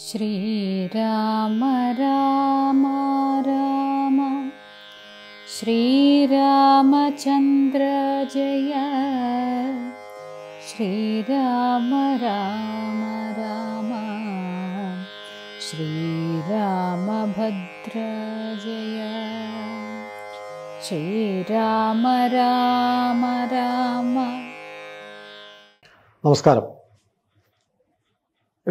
श्रीराम राम राम जय श्रीराम राम राम जय श्रीराम राम राम नमस्कारम्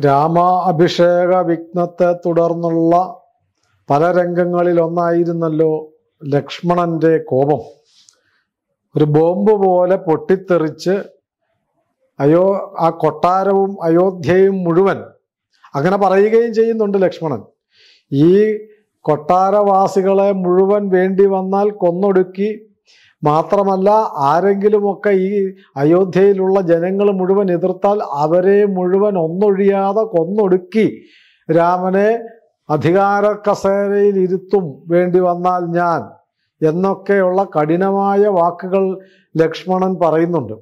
രാമാഭിഷേക വിഘ്നത്തെ തുടർന്നുള്ള പല രംഗങ്ങളിൽ ഒന്നായിരുന്നല്ലോ ലക്ഷ്മണന്റെ കോപം ഒരു ബോംബ് പോലെ പൊട്ടിത്തെറിച്ച് അയോ ആ കൊട്ടാരവും അയോധ്യയും മുഴുവൻ അങ്ങനെ പറയുകയും ചെയ്യുന്നുണ്ട് ലക്ഷ്മണൻ ഈ കൊട്ടാരവാസികളെ മുഴുവൻ വേണ്ടി വന്നാൽ കൊന്നൊടുക്കി മാത്രമല്ല ആരെങ്കിലുമൊക്കെ ഈ അയോധ്യയിലുള്ള ജനങ്ങൾ മുഴുവൻ എതിർത്താൽ അവരെ മുഴുവൻ ഒന്നൊഴിയാതെ കൊന്നൊടുക്കി രാമനെ അധികാര കസേരയിൽ ഇരുത്തും വേണ്ടി വന്നാൽ ഞാൻ എന്നൊക്കെയുള്ള കഠിനമായ വാക്കുകൾ ലക്ഷ്മണൻ പറയുന്നുണ്ട്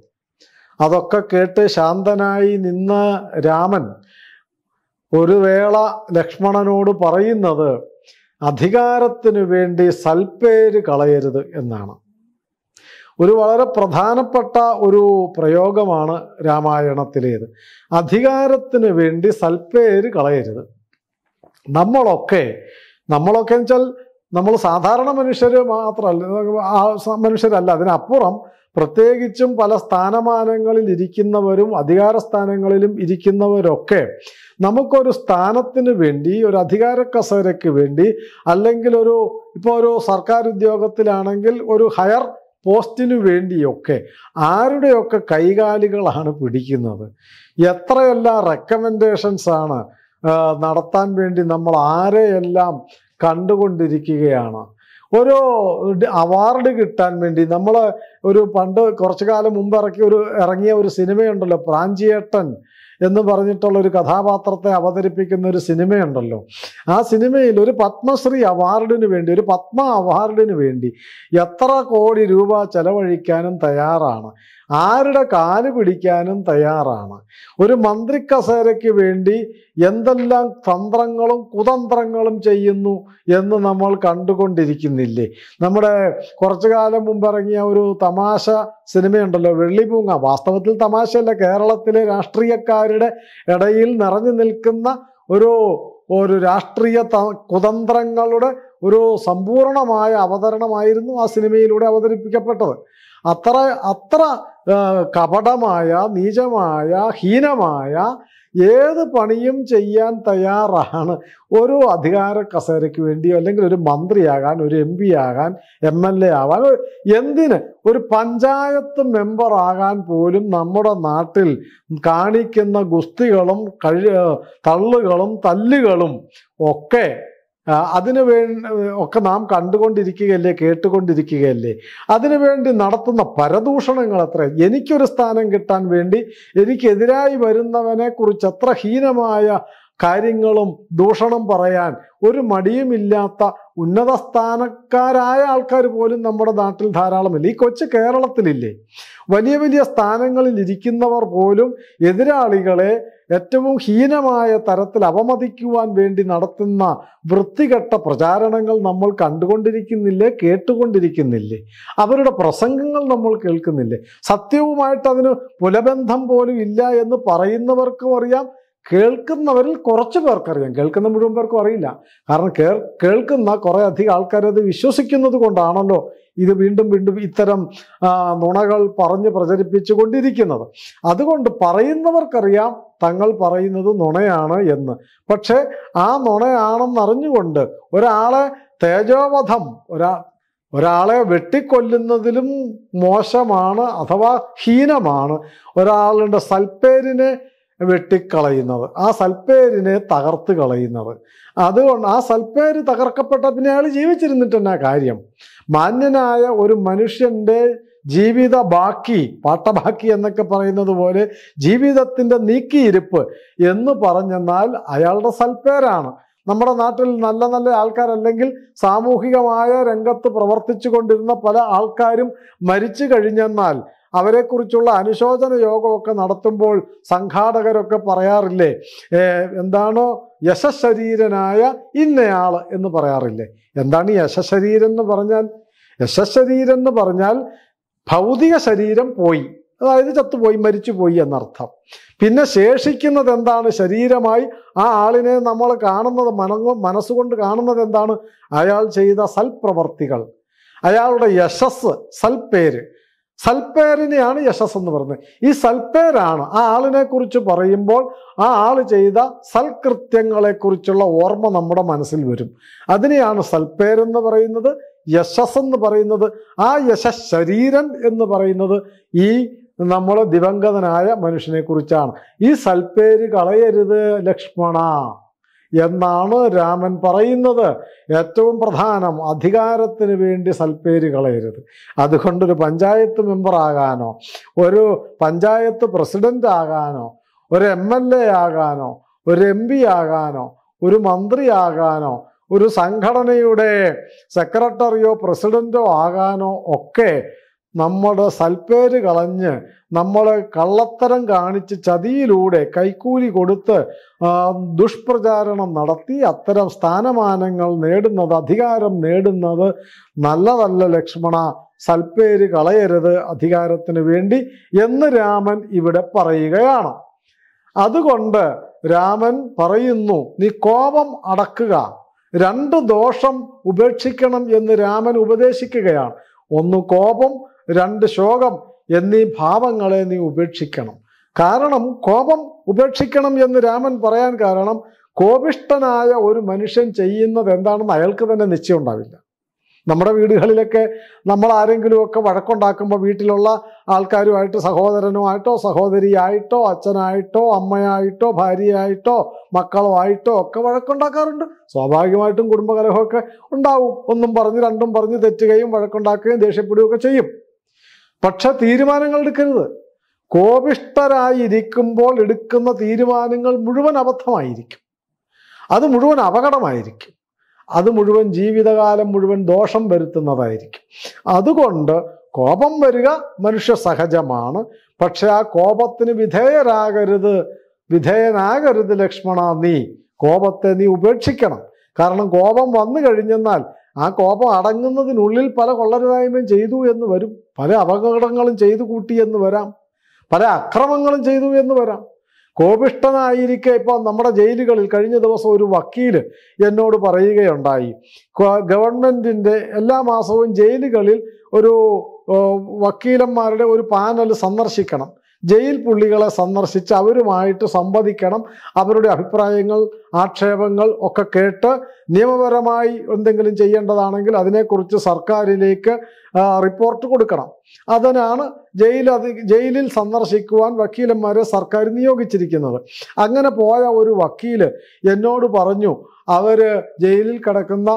അതൊക്കെ കേട്ട് ശാന്തനായി നിന്ന് രാമൻ ഒരു വേള ലക്ഷ്മണനോട് പറയുന്നത് അധികാരത്തിനു വേണ്ടി സൽപ്പേര് കളയരുത് എന്നാണ് ഒരു വളരെ പ്രധാനപ്പെട്ട ഒരു പ്രയോഗമാണ് രാമായണത്തിലേത് അധികാരത്തിന് വേണ്ടി സൽപ്പേര് കളയരുത് നമ്മളൊക്കെ നമ്മളൊക്കെ എന്ന് വെച്ചാൽ നമ്മൾ സാധാരണ മനുഷ്യർ മാത്രമല്ല മനുഷ്യരല്ല അതിനപ്പുറം പ്രത്യേകിച്ചും പല സ്ഥാനമാനങ്ങളിൽ ഇരിക്കുന്നവരും അധികാര സ്ഥാനങ്ങളിലും ഇരിക്കുന്നവരൊക്കെ നമുക്കൊരു സ്ഥാനത്തിന് വേണ്ടി ഒരു അധികാര കസേരയ്ക്ക് വേണ്ടി അല്ലെങ്കിൽ ഒരു ഇപ്പോൾ ഒരു സർക്കാർ ഉദ്യോഗത്തിലാണെങ്കിൽ ഒരു ഹയർ പോസ്റ്റിനു വേണ്ടിയൊക്കെ ആരുടെയൊക്കെ കൈകാലുകളാണ് പിടിക്കുന്നത് എത്രയെല്ലാം റെക്കമെൻഡേഷൻസ് ആണ് നടത്താൻ വേണ്ടി നമ്മൾ ആരെയെല്ലാം കണ്ടുകൊണ്ടിരിക്കുകയാണ് ഒരു അവാർഡ് കിട്ടാൻ വേണ്ടി നമ്മൾ ഒരു പണ്ട് കുറച്ചു കാലം മുമ്പ് ഇറക്കിയ ഒരു ഇറങ്ങിയ ഒരു സിനിമയുണ്ടല്ലോ പ്രാഞ്ചിയേട്ടൻ എന്ന് പറഞ്ഞിട്ടുള്ള ഒരു കഥാപാത്രത്തെ അവതരിപ്പിക്കുന്ന ഒരു സിനിമയുണ്ടല്ലോ ആ സിനിമയിൽ ഒരു പത്മശ്രീ അവാർഡിന് വേണ്ടി ഒരു പത്മ അവാർഡിന് വേണ്ടി എത്ര കോടി രൂപ ചെലവഴിക്കാനും തയ്യാറാണ് ആരുടെ കാല് പിടിക്കാനും തയ്യാറാണ് ഒരു മന്ത്രിക്കസേരയ്ക്ക് വേണ്ടി എന്തെല്ലാം തന്ത്രങ്ങളും കുതന്ത്രങ്ങളും ചെയ്യുന്നു എന്ന് നമ്മൾ കണ്ടുകൊണ്ടിരിക്കുന്നില്ലേ നമ്മുടെ കുറച്ചു കാലം ഇറങ്ങിയ ഒരു തമാശ സിനിമയുണ്ടല്ലോ വെള്ളിപൂങ്ങ വാസ്തവത്തിൽ തമാശയല്ല കേരളത്തിലെ രാഷ്ട്രീയക്കാരുടെ ഇടയിൽ നിറഞ്ഞു നിൽക്കുന്ന ഒരു ഒരു രാഷ്ട്രീയ കുതന്ത്രങ്ങളുടെ ഒരു സമ്പൂർണമായ അവതരണമായിരുന്നു ആ സിനിമയിലൂടെ അവതരിപ്പിക്കപ്പെട്ടത് അത്ര അത്ര കപടമായ നീചമായ ഹീനമായ ഏത് പണിയും ചെയ്യാൻ തയ്യാറാണ് ഒരു അധികാര കസേരയ്ക്ക് വേണ്ടിയോ അല്ലെങ്കിൽ ഒരു മന്ത്രിയാകാൻ ഒരു എം പി ആകാൻ എം എൽ എ ആവാൻ എന്തിന് ഒരു പഞ്ചായത്ത് മെമ്പർ ആകാൻ പോലും നമ്മുടെ നാട്ടിൽ കാണിക്കുന്ന ഗുസ്തികളും കഴി തള്ളുകളും തല്ലുകളും ഒക്കെ അതിന് വേ ഒക്കെ നാം കണ്ടുകൊണ്ടിരിക്കുകയല്ലേ കേട്ടുകൊണ്ടിരിക്കുകയല്ലേ അതിനുവേണ്ടി നടത്തുന്ന പരദൂഷണങ്ങൾ അത്ര എനിക്കൊരു സ്ഥാനം കിട്ടാൻ വേണ്ടി എനിക്കെതിരായി വരുന്നവനെ കുറിച്ച് അത്ര ഹീനമായ കാര്യങ്ങളും ദൂഷണം പറയാൻ ഒരു മടിയുമില്ലാത്ത ഉന്നത സ്ഥാനക്കാരായ ആൾക്കാർ പോലും നമ്മുടെ നാട്ടിൽ ധാരാളമില്ല ഈ കൊച്ചു കേരളത്തിലില്ലേ വലിയ വലിയ സ്ഥാനങ്ങളിൽ ഇരിക്കുന്നവർ പോലും എതിരാളികളെ ഏറ്റവും ഹീനമായ തരത്തിൽ അവമതിക്കുവാൻ വേണ്ടി നടത്തുന്ന വൃത്തികെട്ട പ്രചാരണങ്ങൾ നമ്മൾ കണ്ടുകൊണ്ടിരിക്കുന്നില്ലേ കേട്ടുകൊണ്ടിരിക്കുന്നില്ലേ അവരുടെ പ്രസംഗങ്ങൾ നമ്മൾ കേൾക്കുന്നില്ലേ സത്യവുമായിട്ട് അതിന് പുലബന്ധം പോലും ഇല്ല എന്ന് പറയുന്നവർക്കും അറിയാം കേൾക്കുന്നവരിൽ കുറച്ച് പേർക്കറിയാം കേൾക്കുന്ന മുഴുവൻ പേർക്കും അറിയില്ല കാരണം കേൾക്കുന്ന കുറേ അധികം ആൾക്കാരത് വിശ്വസിക്കുന്നത് കൊണ്ടാണല്ലോ ഇത് വീണ്ടും വീണ്ടും ഇത്തരം നുണകൾ പറഞ്ഞ് പ്രചരിപ്പിച്ചു കൊണ്ടിരിക്കുന്നത് അതുകൊണ്ട് പറയുന്നവർക്കറിയാം തങ്ങൾ പറയുന്നത് നുണയാണ് എന്ന് പക്ഷേ ആ നുണയാണെന്നറിഞ്ഞുകൊണ്ട് ഒരാളെ തേജോവധം ഒരാ ഒരാളെ വെട്ടിക്കൊല്ലുന്നതിലും മോശമാണ് അഥവാ ഹീനമാണ് ഒരാളുടെ സൽപ്പേരിനെ വെട്ടിക്കളയുന്നത് ആ സൽപ്പേരിനെ തകർത്ത് കളയുന്നത് അതുകൊണ്ട് ആ സൽപ്പേര് തകർക്കപ്പെട്ട പിന്നെ അയാൾ ജീവിച്ചിരുന്നിട്ട് തന്നെ കാര്യം മാന്യനായ ഒരു മനുഷ്യൻ്റെ ജീവിത ബാക്കി പാട്ടബാക്കി എന്നൊക്കെ പറയുന്നത് പോലെ ജീവിതത്തിൻ്റെ നീക്കിയിരിപ്പ് എന്ന് പറഞ്ഞെന്നാൽ അയാളുടെ സൽപ്പേരാണ് നമ്മുടെ നാട്ടിൽ നല്ല നല്ല ആൾക്കാരല്ലെങ്കിൽ സാമൂഹികമായ രംഗത്ത് പ്രവർത്തിച്ചു കൊണ്ടിരുന്ന പല ആൾക്കാരും മരിച്ചു കഴിഞ്ഞെന്നാൽ അവരെക്കുറിച്ചുള്ള അനുശോചന യോഗമൊക്കെ നടത്തുമ്പോൾ സംഘാടകരൊക്കെ പറയാറില്ലേ എന്താണോ യശശരീരനായ ഇന്നയാൾ എന്ന് പറയാറില്ലേ എന്താണ് യശശരീരം എന്ന് പറഞ്ഞാൽ യശശരീരം എന്ന് പറഞ്ഞാൽ ഭൗതിക ശരീരം പോയി അതായത് ചത്തുപോയി മരിച്ചുപോയി എന്നർത്ഥം പിന്നെ ശേഷിക്കുന്നത് എന്താണ് ശരീരമായി ആ ആളിനെ നമ്മൾ കാണുന്നത് മനങ്ങ മനസ്സുകൊണ്ട് കാണുന്നത് എന്താണ് അയാൾ ചെയ്ത സൽപ്രവർത്തികൾ അയാളുടെ യശസ് സൽപ്പേര് സൽപ്പേരിനെയാണ് യശസ് എന്ന് പറയുന്നത് ഈ സൽപ്പേരാണ് ആ ആളിനെ കുറിച്ച് പറയുമ്പോൾ ആ ആൾ ചെയ്ത സൽകൃത്യങ്ങളെക്കുറിച്ചുള്ള ഓർമ്മ നമ്മുടെ മനസ്സിൽ വരും അതിനെയാണ് സൽപ്പേരെന്ന് പറയുന്നത് യശസ് എന്ന് പറയുന്നത് ആ യശസ് ശരീരൻ എന്ന് പറയുന്നത് ഈ നമ്മൾ ദിവംഗതനായ മനുഷ്യനെ കുറിച്ചാണ് ഈ സൽപ്പേര് കളയരുത് ലക്ഷ്മണ എന്നാണ് രാമൻ പറയുന്നത് ഏറ്റവും പ്രധാനം അധികാരത്തിന് വേണ്ടി സൽപ്പേര് കളയരുത് അതുകൊണ്ടൊരു പഞ്ചായത്ത് മെമ്പറാകാനോ ഒരു പഞ്ചായത്ത് പ്രസിഡന്റ് ആകാനോ ഒരു എം എൽ എ ആകാനോ ഒരു എം പി ആകാനോ ഒരു മന്ത്രിയാകാനോ ഒരു സംഘടനയുടെ സെക്രട്ടറിയോ പ്രസിഡൻറ്റോ ആകാനോ ഒക്കെ നമ്മുടെ സൽപ്പേര് കളഞ്ഞ് നമ്മൾ കള്ളത്തരം കാണിച്ച് ചതിയിലൂടെ കൈക്കൂലി കൊടുത്ത് ദുഷ്പ്രചാരണം നടത്തി അത്തരം സ്ഥാനമാനങ്ങൾ നേടുന്നത് അധികാരം നേടുന്നത് നല്ലതല്ല ലക്ഷ്മണ സൽപ്പേര് കളയരുത് അധികാരത്തിന് വേണ്ടി എന്ന് രാമൻ ഇവിടെ പറയുകയാണ് അതുകൊണ്ട് രാമൻ പറയുന്നു നീ കോപം അടക്കുക രണ്ട് ദോഷം ഉപേക്ഷിക്കണം എന്ന് രാമൻ ഉപദേശിക്കുകയാണ് ഒന്ന് കോപം രണ്ട് ശോകം എന്നീ ഭാവങ്ങളെ നീ ഉപേക്ഷിക്കണം കാരണം കോപം ഉപേക്ഷിക്കണം എന്ന് രാമൻ പറയാൻ കാരണം കോപിഷ്ടനായ ഒരു മനുഷ്യൻ ചെയ്യുന്നത് എന്താണെന്ന് അയാൾക്ക് തന്നെ നിശ്ചയം ഉണ്ടാവില്ല നമ്മുടെ വീടുകളിലൊക്കെ നമ്മൾ ആരെങ്കിലുമൊക്കെ വഴക്കുണ്ടാക്കുമ്പോൾ വീട്ടിലുള്ള ആൾക്കാരുമായിട്ട് സഹോദരനുമായിട്ടോ സഹോദരിയായിട്ടോ അച്ഛനായിട്ടോ അമ്മയായിട്ടോ ഭാര്യയായിട്ടോ മക്കളോ ആയിട്ടോ ഒക്കെ വഴക്കുണ്ടാക്കാറുണ്ട് സ്വാഭാവികമായിട്ടും കുടുംബകലഹമൊക്കെ ഉണ്ടാവും ഒന്നും പറഞ്ഞ് രണ്ടും പറഞ്ഞ് തെറ്റുകയും വഴക്കുണ്ടാക്കുകയും ദേഷ്യപ്പെടുകയും ഒക്കെ ചെയ്യും പക്ഷെ തീരുമാനങ്ങൾ എടുക്കരുത് കോപിഷ്ടരായിരിക്കുമ്പോൾ എടുക്കുന്ന തീരുമാനങ്ങൾ മുഴുവൻ അബദ്ധമായിരിക്കും അത് മുഴുവൻ അപകടമായിരിക്കും അത് മുഴുവൻ ജീവിതകാലം മുഴുവൻ ദോഷം വരുത്തുന്നതായിരിക്കും അതുകൊണ്ട് കോപം വരിക മനുഷ്യ സഹജമാണ് പക്ഷെ ആ കോപത്തിന് വിധേയരാകരുത് വിധേയനാകരുത് ലക്ഷ്മണ നീ കോപത്തെ നീ ഉപേക്ഷിക്കണം കാരണം കോപം വന്നു കഴിഞ്ഞെന്നാൽ ആ കോപം അടങ്ങുന്നതിനുള്ളിൽ പല കൊള്ളരുതായ്മയും ചെയ്തു എന്ന് വരും പല അപകടങ്ങളും ചെയ്തു കൂട്ടി എന്ന് വരാം പല അക്രമങ്ങളും ചെയ്തു എന്ന് വരാം കോപിഷ്ടനായിരിക്കെ ഇപ്പോൾ നമ്മുടെ ജയിലുകളിൽ കഴിഞ്ഞ ദിവസം ഒരു വക്കീല് എന്നോട് പറയുകയുണ്ടായി ഗവൺമെൻറ്റിൻ്റെ എല്ലാ മാസവും ജയിലുകളിൽ ഒരു വക്കീലന്മാരുടെ ഒരു പാനൽ സന്ദർശിക്കണം ജയിൽ പുള്ളികളെ സന്ദർശിച്ച് അവരുമായിട്ട് സംവദിക്കണം അവരുടെ അഭിപ്രായങ്ങൾ ആക്ഷേപങ്ങൾ ഒക്കെ കേട്ട് നിയമപരമായി എന്തെങ്കിലും ചെയ്യേണ്ടതാണെങ്കിൽ അതിനെക്കുറിച്ച് സർക്കാരിലേക്ക് റിപ്പോർട്ട് കൊടുക്കണം അതിനാണ് ജയിൽ ജയിലിൽ സന്ദർശിക്കുവാൻ വക്കീലന്മാരെ സർക്കാർ നിയോഗിച്ചിരിക്കുന്നത് അങ്ങനെ പോയ ഒരു വക്കീല് എന്നോട് പറഞ്ഞു അവർ ജയിലിൽ കിടക്കുന്ന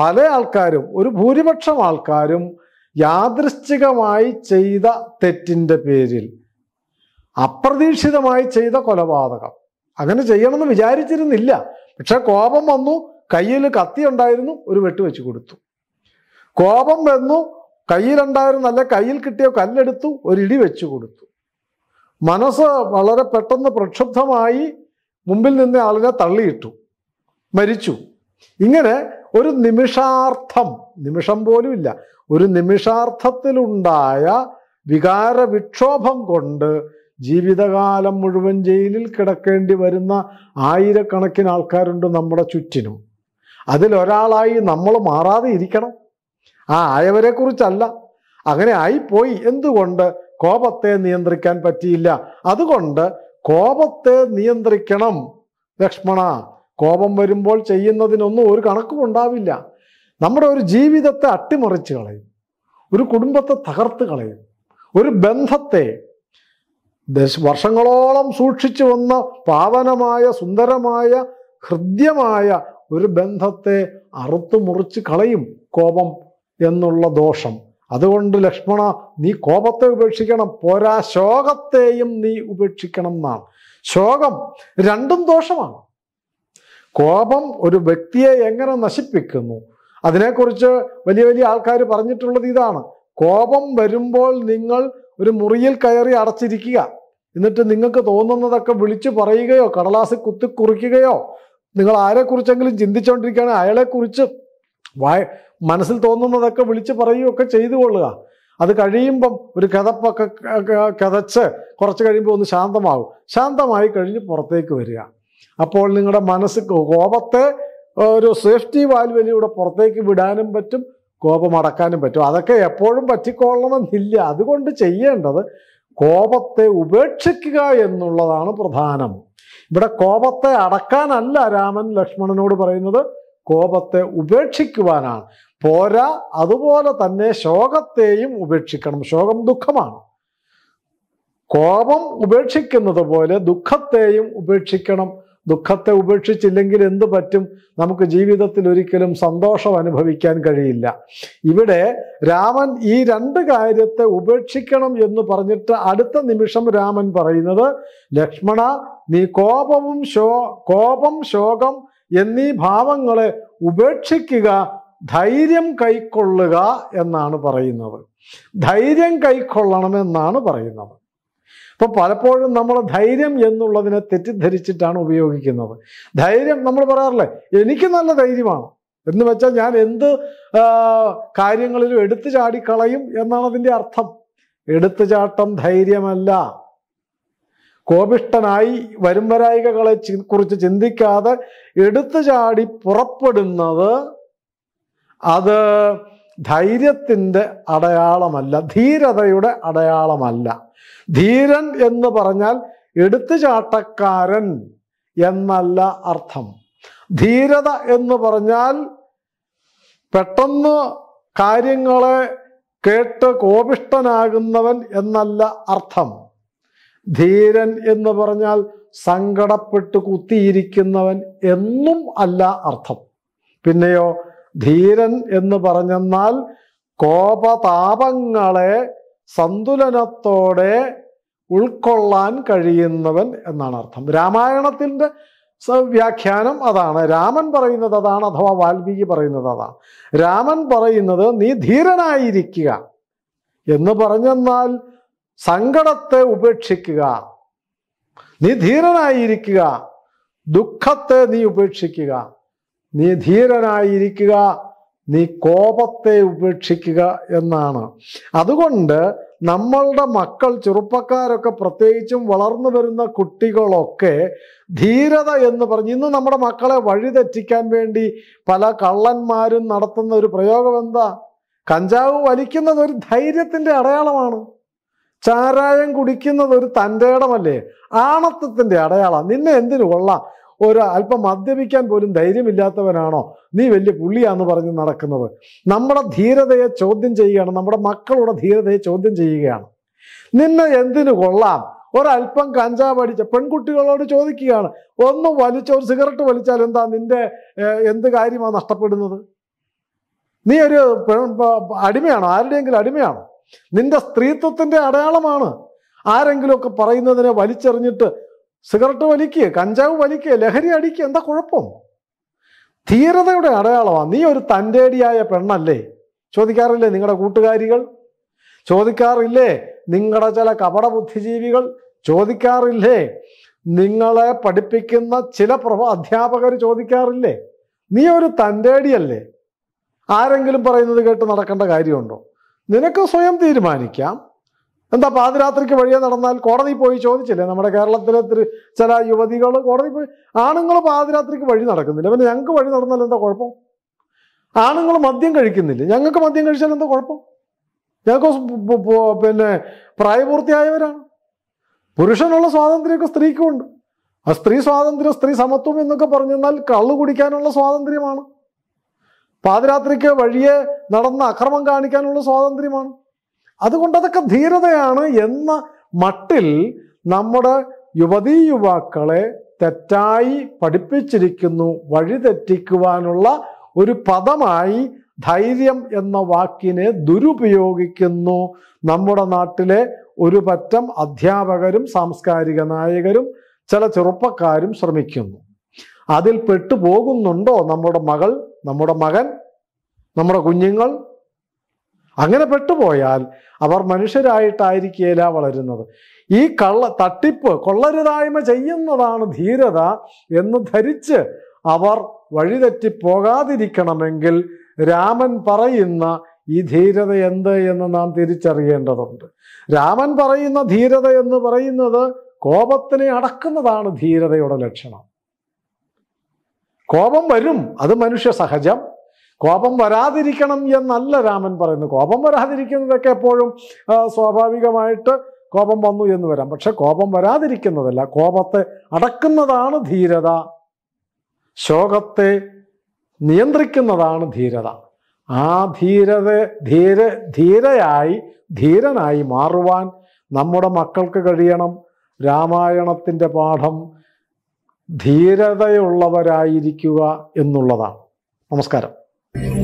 പല ആൾക്കാരും ഒരു ഭൂരിപക്ഷം ആൾക്കാരും യാദൃശ്ചികമായി ചെയ്ത തെറ്റിൻ്റെ പേരിൽ അപ്രതീക്ഷിതമായി ചെയ്ത കൊലപാതകം അങ്ങനെ ചെയ്യണമെന്ന് വിചാരിച്ചിരുന്നില്ല പക്ഷെ കോപം വന്നു കയ്യിൽ കത്തി ഉണ്ടായിരുന്നു ഒരു വെട്ടുവെച്ച് കൊടുത്തു കോപം വന്നു കയ്യിലുണ്ടായിരുന്നു അല്ല കയ്യിൽ കിട്ടിയ കല്ലെടുത്തു ഒരു വെച്ചു കൊടുത്തു മനസ്സ് വളരെ പെട്ടെന്ന് പ്രക്ഷുബ്ധമായി മുമ്പിൽ നിന്ന് ആളിനെ തള്ളിയിട്ടു മരിച്ചു ഇങ്ങനെ ഒരു നിമിഷാർത്ഥം നിമിഷം പോലും ഇല്ല ഒരു നിമിഷാർത്ഥത്തിലുണ്ടായ വികാരവിക്ഷോഭം കൊണ്ട് ജീവിതകാലം മുഴുവൻ ജയിലിൽ കിടക്കേണ്ടി വരുന്ന ആയിരക്കണക്കിന് ആൾക്കാരുണ്ട് നമ്മുടെ ചുറ്റിനും അതിലൊരാളായി നമ്മൾ മാറാതെ ഇരിക്കണം ആ ആയവരെക്കുറിച്ചല്ല അങ്ങനെ ആയിപ്പോയി എന്തുകൊണ്ട് കോപത്തെ നിയന്ത്രിക്കാൻ പറ്റിയില്ല അതുകൊണ്ട് കോപത്തെ നിയന്ത്രിക്കണം ലക്ഷ്മണ കോപം വരുമ്പോൾ ചെയ്യുന്നതിനൊന്നും ഒരു കണക്കും ഉണ്ടാവില്ല നമ്മുടെ ഒരു ജീവിതത്തെ അട്ടിമറിച്ച് കളയും ഒരു കുടുംബത്തെ തകർത്ത് കളയും ഒരു ബന്ധത്തെ ദശ വർഷങ്ങളോളം സൂക്ഷിച്ചു വന്ന പാവനമായ സുന്ദരമായ ഹൃദ്യമായ ഒരു ബന്ധത്തെ അറുത്തു മുറിച്ച് കളയും കോപം എന്നുള്ള ദോഷം അതുകൊണ്ട് ലക്ഷ്മണ നീ കോപത്തെ ഉപേക്ഷിക്കണം പോരാ ശോകത്തെയും നീ ഉപേക്ഷിക്കണം എന്നാണ് ശോകം രണ്ടും ദോഷമാണ് കോപം ഒരു വ്യക്തിയെ എങ്ങനെ നശിപ്പിക്കുന്നു അതിനെക്കുറിച്ച് വലിയ വലിയ ആൾക്കാർ പറഞ്ഞിട്ടുള്ളത് ഇതാണ് കോപം വരുമ്പോൾ നിങ്ങൾ ഒരു മുറിയിൽ കയറി അടച്ചിരിക്കുക എന്നിട്ട് നിങ്ങൾക്ക് തോന്നുന്നതൊക്കെ വിളിച്ചു പറയുകയോ കടലാസ് കുത്തി കുറിക്കുകയോ നിങ്ങൾ ആരെക്കുറിച്ചെങ്കിലും ചിന്തിച്ചുകൊണ്ടിരിക്കുകയാണെങ്കിൽ അയാളെക്കുറിച്ച് വായ മനസ്സിൽ തോന്നുന്നതൊക്കെ വിളിച്ചു പറയുകയൊക്കെ ചെയ്തു കൊള്ളുക അത് കഴിയുമ്പം ഒരു കഥപ്പൊക്കെ കഥച്ച് കുറച്ച് കഴിയുമ്പോൾ ഒന്ന് ശാന്തമാകും ശാന്തമായി കഴിഞ്ഞ് പുറത്തേക്ക് വരിക അപ്പോൾ നിങ്ങളുടെ മനസ്സ് കോപത്തെ ഒരു സേഫ്റ്റി വാൽവിലൂടെ പുറത്തേക്ക് വിടാനും പറ്റും കോപം അടക്കാനും പറ്റും അതൊക്കെ എപ്പോഴും പറ്റിക്കൊള്ളണമെന്നില്ല അതുകൊണ്ട് ചെയ്യേണ്ടത് കോപത്തെ ഉപേക്ഷിക്കുക എന്നുള്ളതാണ് പ്രധാനം ഇവിടെ കോപത്തെ അടക്കാനല്ല രാമൻ ലക്ഷ്മണനോട് പറയുന്നത് കോപത്തെ ഉപേക്ഷിക്കുവാനാണ് പോരാ അതുപോലെ തന്നെ ശോകത്തെയും ഉപേക്ഷിക്കണം ശോകം ദുഃഖമാണ് കോപം ഉപേക്ഷിക്കുന്നത് പോലെ ദുഃഖത്തെയും ഉപേക്ഷിക്കണം ദുഃഖത്തെ ഉപേക്ഷിച്ചില്ലെങ്കിൽ എന്തു പറ്റും നമുക്ക് ജീവിതത്തിൽ ഒരിക്കലും സന്തോഷം അനുഭവിക്കാൻ കഴിയില്ല ഇവിടെ രാമൻ ഈ രണ്ട് കാര്യത്തെ ഉപേക്ഷിക്കണം എന്ന് പറഞ്ഞിട്ട് അടുത്ത നിമിഷം രാമൻ പറയുന്നത് ലക്ഷ്മണ നീ കോപവും ശോ കോപം ശോകം എന്നീ ഭാവങ്ങളെ ഉപേക്ഷിക്കുക ധൈര്യം കൈക്കൊള്ളുക എന്നാണ് പറയുന്നത് ധൈര്യം കൈക്കൊള്ളണമെന്നാണ് പറയുന്നത് അപ്പോൾ പലപ്പോഴും നമ്മൾ ധൈര്യം എന്നുള്ളതിനെ തെറ്റിദ്ധരിച്ചിട്ടാണ് ഉപയോഗിക്കുന്നത് ധൈര്യം നമ്മൾ പറയാറില്ലേ എനിക്ക് നല്ല ധൈര്യമാണ് എന്ന് വെച്ചാൽ ഞാൻ എന്ത് കാര്യങ്ങളിലും എടുത്തു ചാടിക്കളയും എന്നാണ് അതിൻ്റെ അർത്ഥം എടുത്തുചാട്ടം ധൈര്യമല്ല കോപിഷ്ടനായി വരുംവരായികകളെ കുറിച്ച് ചിന്തിക്കാതെ എടുത്തു ചാടി പുറപ്പെടുന്നത് അത് ധൈര്യത്തിൻ്റെ അടയാളമല്ല ധീരതയുടെ അടയാളമല്ല ധീരൻ എന്ന് പറഞ്ഞാൽ എടുത്തുചാട്ടക്കാരൻ എന്നല്ല അർത്ഥം ധീരത എന്ന് പറഞ്ഞാൽ പെട്ടെന്ന് കാര്യങ്ങളെ കേട്ട് കോപിഷ്ടനാകുന്നവൻ എന്നല്ല അർത്ഥം ധീരൻ എന്ന് പറഞ്ഞാൽ സങ്കടപ്പെട്ട് കുത്തിയിരിക്കുന്നവൻ എന്നും അല്ല അർത്ഥം പിന്നെയോ ധീരൻ എന്ന് പറഞ്ഞെന്നാൽ കോപതാപങ്ങളെ സന്തുലനത്തോടെ ഉൾക്കൊള്ളാൻ കഴിയുന്നവൻ എന്നാണ് അർത്ഥം രാമായണത്തിൻ്റെ വ്യാഖ്യാനം അതാണ് രാമൻ പറയുന്നത് അതാണ് അഥവാ വാൽമീകി പറയുന്നത് അതാണ് രാമൻ പറയുന്നത് നീ ധീരനായിരിക്കുക എന്ന് പറഞ്ഞെന്നാൽ സങ്കടത്തെ ഉപേക്ഷിക്കുക നീ ധീരനായിരിക്കുക ദുഃഖത്തെ നീ ഉപേക്ഷിക്കുക നീ ധീരനായിരിക്കുക നീ കോപത്തെ ഉപേക്ഷിക്കുക എന്നാണ് അതുകൊണ്ട് നമ്മളുടെ മക്കൾ ചെറുപ്പക്കാരൊക്കെ പ്രത്യേകിച്ചും വളർന്നു വരുന്ന കുട്ടികളൊക്കെ ധീരത എന്ന് പറഞ്ഞ് ഇന്ന് നമ്മുടെ മക്കളെ വഴിതെറ്റിക്കാൻ വേണ്ടി പല കള്ളന്മാരും നടത്തുന്ന ഒരു പ്രയോഗം എന്താ കഞ്ചാവ് വലിക്കുന്നത് ഒരു ധൈര്യത്തിൻ്റെ അടയാളമാണ് ചാരായം കുടിക്കുന്നത് ഒരു ഇടമല്ലേ ആണത്വത്തിൻ്റെ അടയാളം നിന്നെ എന്തിനു കൊള്ളാം ഒരു അല്പം മദ്യപിക്കാൻ പോലും ധൈര്യമില്ലാത്തവനാണോ നീ വലിയ പുള്ളിയാന്ന് പറഞ്ഞ് നടക്കുന്നത് നമ്മുടെ ധീരതയെ ചോദ്യം ചെയ്യുകയാണ് നമ്മുടെ മക്കളുടെ ധീരതയെ ചോദ്യം ചെയ്യുകയാണ് നിന്നെ എന്തിനു കൊള്ളാം ഒരല്പം കഞ്ചാവ് അടിച്ച പെൺകുട്ടികളോട് ചോദിക്കുകയാണ് ഒന്ന് വലിച്ച ഒരു സിഗരറ്റ് വലിച്ചാൽ എന്താ നിന്റെ എന്ത് കാര്യമാണ് നഷ്ടപ്പെടുന്നത് നീ ഒരു അടിമയാണോ ആരുടെയെങ്കിലും അടിമയാണോ നിന്റെ സ്ത്രീത്വത്തിന്റെ അടയാളമാണ് ആരെങ്കിലുമൊക്കെ പറയുന്നതിനെ വലിച്ചെറിഞ്ഞിട്ട് സിഗരറ്റ് വലിക്കുക കഞ്ചാവ് വലിക്കുക ലഹരി അടിക്കുക എന്താ കുഴപ്പം ധീരതയുടെ അടയാളമാണ് നീ ഒരു തൻ്റെടിയായ പെണ്ണല്ലേ ചോദിക്കാറില്ലേ നിങ്ങളുടെ കൂട്ടുകാരികൾ ചോദിക്കാറില്ലേ നിങ്ങളുടെ ചില കപട ബുദ്ധിജീവികൾ ചോദിക്കാറില്ലേ നിങ്ങളെ പഠിപ്പിക്കുന്ന ചില പ്രഭ അധ്യാപകർ ചോദിക്കാറില്ലേ നീ ഒരു തൻ്റെടിയല്ലേ ആരെങ്കിലും പറയുന്നത് കേട്ട് നടക്കേണ്ട കാര്യമുണ്ടോ നിനക്ക് സ്വയം തീരുമാനിക്കാം എന്താ പാതിരാത്രിക്ക് വഴിയെ നടന്നാൽ കോടതി പോയി ചോദിച്ചില്ലേ നമ്മുടെ കേരളത്തിലെ ചില യുവതികൾ കോടതി പോയി ആണുങ്ങൾ പാതിരാത്രിക്ക് വഴി നടക്കുന്നില്ല പിന്നെ ഞങ്ങൾക്ക് വഴി നടന്നാൽ എന്താ കുഴപ്പം ആണുങ്ങൾ മദ്യം കഴിക്കുന്നില്ല ഞങ്ങൾക്ക് മദ്യം കഴിച്ചാൽ എന്താ കുഴപ്പം ഞങ്ങൾക്ക് പിന്നെ പ്രായപൂർത്തിയായവരാണ് പുരുഷനുള്ള സ്വാതന്ത്ര്യമൊക്കെ ഉണ്ട് ആ സ്ത്രീ സ്വാതന്ത്ര്യം സ്ത്രീ സമത്വം എന്നൊക്കെ പറഞ്ഞു എന്നാൽ കള്ളു കുടിക്കാനുള്ള സ്വാതന്ത്ര്യമാണ് പാതിരാത്രിക്ക് വഴിയെ നടന്ന അക്രമം കാണിക്കാനുള്ള സ്വാതന്ത്ര്യമാണ് അതുകൊണ്ട് അതൊക്കെ ധീരതയാണ് എന്ന മട്ടിൽ നമ്മുടെ യുവതീ യുവാക്കളെ തെറ്റായി പഠിപ്പിച്ചിരിക്കുന്നു വഴിതെറ്റിക്കുവാനുള്ള ഒരു പദമായി ധൈര്യം എന്ന വാക്കിനെ ദുരുപയോഗിക്കുന്നു നമ്മുടെ നാട്ടിലെ ഒരു പറ്റം അധ്യാപകരും സാംസ്കാരിക നായകരും ചില ചെറുപ്പക്കാരും ശ്രമിക്കുന്നു അതിൽ പെട്ടുപോകുന്നുണ്ടോ നമ്മുടെ മകൾ നമ്മുടെ മകൻ നമ്മുടെ കുഞ്ഞുങ്ങൾ അങ്ങനെ പെട്ടുപോയാൽ അവർ മനുഷ്യരായിട്ടായിരിക്കേല വളരുന്നത് ഈ കള്ള തട്ടിപ്പ് കൊള്ളരുതായ്മ ചെയ്യുന്നതാണ് ധീരത എന്ന് ധരിച്ച് അവർ വഴിതെറ്റിപ്പോകാതിരിക്കണമെങ്കിൽ രാമൻ പറയുന്ന ഈ ധീരത എന്ത് എന്ന് നാം തിരിച്ചറിയേണ്ടതുണ്ട് രാമൻ പറയുന്ന ധീരത എന്ന് പറയുന്നത് കോപത്തിനെ അടക്കുന്നതാണ് ധീരതയുടെ ലക്ഷണം കോപം വരും അത് മനുഷ്യ സഹജം കോപം വരാതിരിക്കണം എന്നല്ല രാമൻ പറയുന്നത് കോപം വരാതിരിക്കുന്നതൊക്കെ എപ്പോഴും സ്വാഭാവികമായിട്ട് കോപം വന്നു എന്ന് വരാം പക്ഷെ കോപം വരാതിരിക്കുന്നതല്ല കോപത്തെ അടക്കുന്നതാണ് ധീരത ശോകത്തെ നിയന്ത്രിക്കുന്നതാണ് ധീരത ആ ധീരത ധീര ധീരയായി ധീരനായി മാറുവാൻ നമ്മുടെ മക്കൾക്ക് കഴിയണം രാമായണത്തിൻ്റെ പാഠം ധീരതയുള്ളവരായിരിക്കുക എന്നുള്ളതാണ് നമസ്കാരം Yeah.